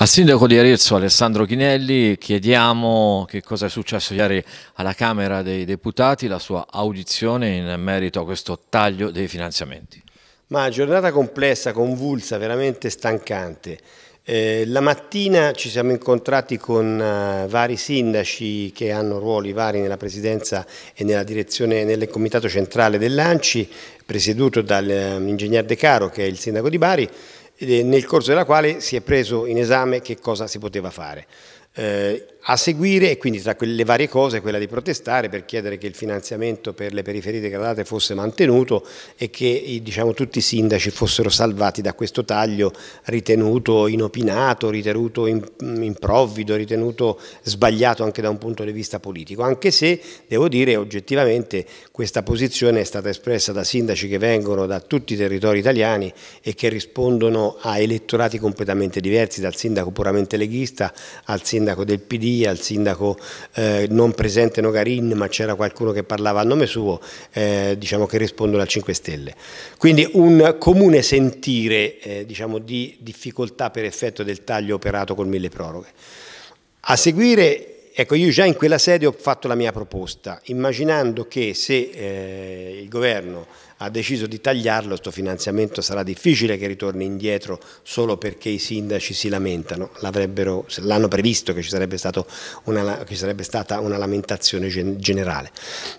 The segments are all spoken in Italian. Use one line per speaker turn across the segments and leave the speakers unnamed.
Al sindaco di Arezzo Alessandro Chinelli chiediamo che cosa è successo ieri alla Camera dei Deputati, la sua audizione in merito a questo taglio dei finanziamenti. Ma giornata complessa, convulsa, veramente stancante. Eh, la mattina ci siamo incontrati con uh, vari sindaci che hanno ruoli vari nella presidenza e nella direzione, nel comitato centrale dell'ANCI, presieduto dall'ingegner eh, uh, De Caro che è il sindaco di Bari, eh, nel corso della quale si è preso in esame che cosa si poteva fare. Eh, a seguire, e quindi tra quelle varie cose, quella di protestare per chiedere che il finanziamento per le periferie degradate fosse mantenuto e che diciamo, tutti i sindaci fossero salvati da questo taglio ritenuto inopinato, ritenuto improvvido, ritenuto sbagliato anche da un punto di vista politico, anche se devo dire oggettivamente questa posizione è stata espressa da sindaci che vengono da tutti i territori italiani e che rispondono a elettorati completamente diversi, dal sindaco puramente leghista al sindaco sindaco del PD al sindaco eh, non presente Nogarin, ma c'era qualcuno che parlava a nome suo, eh, diciamo che rispondono al 5 Stelle. Quindi un comune sentire eh, diciamo, di difficoltà per effetto del taglio operato con mille proroghe. A seguire Ecco, io già in quella sede ho fatto la mia proposta, immaginando che se eh, il governo ha deciso di tagliarlo, questo finanziamento sarà difficile che ritorni indietro solo perché i sindaci si lamentano, l'hanno previsto che ci sarebbe, una, che ci sarebbe stata una lamentazione generale.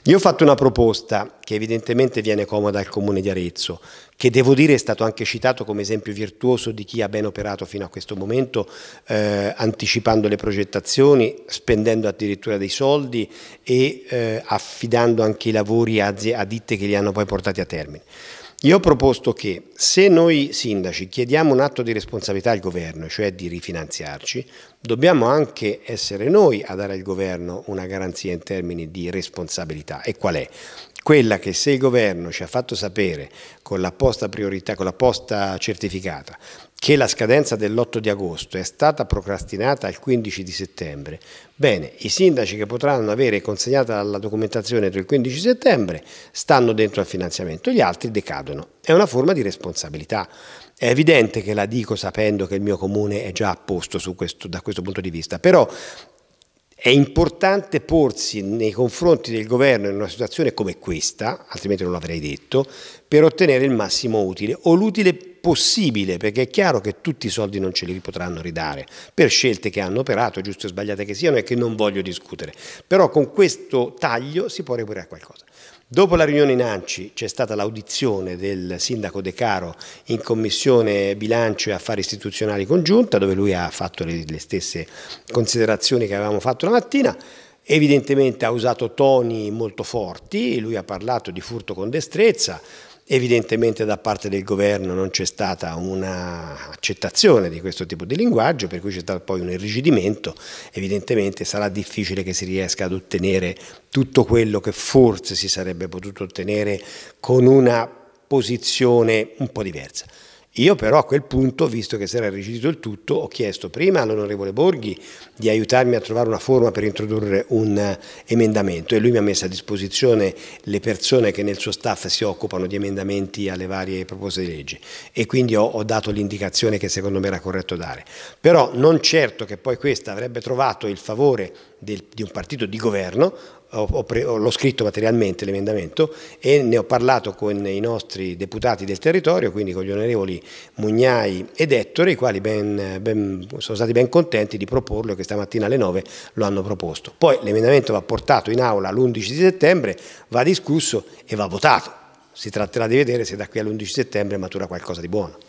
Io ho fatto una proposta che evidentemente viene comoda al Comune di Arezzo, che devo dire è stato anche citato come esempio virtuoso di chi ha ben operato fino a questo momento, eh, anticipando le progettazioni, spendendo addirittura dei soldi e eh, affidando anche i lavori a, a ditte che li hanno poi portati a termini. Io ho proposto che se noi sindaci chiediamo un atto di responsabilità al governo, cioè di rifinanziarci, dobbiamo anche essere noi a dare al governo una garanzia in termini di responsabilità. E qual è? quella che se il governo ci ha fatto sapere con la posta, priorità, con la posta certificata che la scadenza dell'8 di agosto è stata procrastinata al 15 di settembre, bene, i sindaci che potranno avere consegnata la documentazione entro il 15 settembre stanno dentro al finanziamento, gli altri decadono. È una forma di responsabilità. È evidente che la dico sapendo che il mio comune è già a posto questo, da questo punto di vista, però è importante porsi nei confronti del governo in una situazione come questa, altrimenti non l'avrei detto, per ottenere il massimo utile o l'utile più possibile, perché è chiaro che tutti i soldi non ce li potranno ridare, per scelte che hanno operato, giuste o sbagliate che siano, e che non voglio discutere. Però con questo taglio si può recuperare qualcosa. Dopo la riunione in Anci c'è stata l'audizione del sindaco De Caro in commissione bilancio e affari istituzionali congiunta dove lui ha fatto le, le stesse considerazioni che avevamo fatto la mattina evidentemente ha usato toni molto forti, lui ha parlato di furto con destrezza, Evidentemente da parte del governo non c'è stata un'accettazione di questo tipo di linguaggio, per cui c'è stato poi un irrigidimento, evidentemente sarà difficile che si riesca ad ottenere tutto quello che forse si sarebbe potuto ottenere con una posizione un po' diversa. Io però a quel punto, visto che si era rigidito il tutto, ho chiesto prima all'onorevole Borghi di aiutarmi a trovare una forma per introdurre un eh, emendamento e lui mi ha messo a disposizione le persone che nel suo staff si occupano di emendamenti alle varie proposte di legge e quindi ho, ho dato l'indicazione che secondo me era corretto dare. Però non certo che poi questa avrebbe trovato il favore del, di un partito di governo, l'ho scritto materialmente l'emendamento e ne ho parlato con i nostri deputati del territorio, quindi con gli onorevoli Mugnai ed Ettore, i quali ben, ben, sono stati ben contenti di proporlo e che stamattina alle 9 lo hanno proposto. Poi l'emendamento va portato in aula l'11 settembre, va discusso e va votato. Si tratterà di vedere se da qui all'11 settembre matura qualcosa di buono.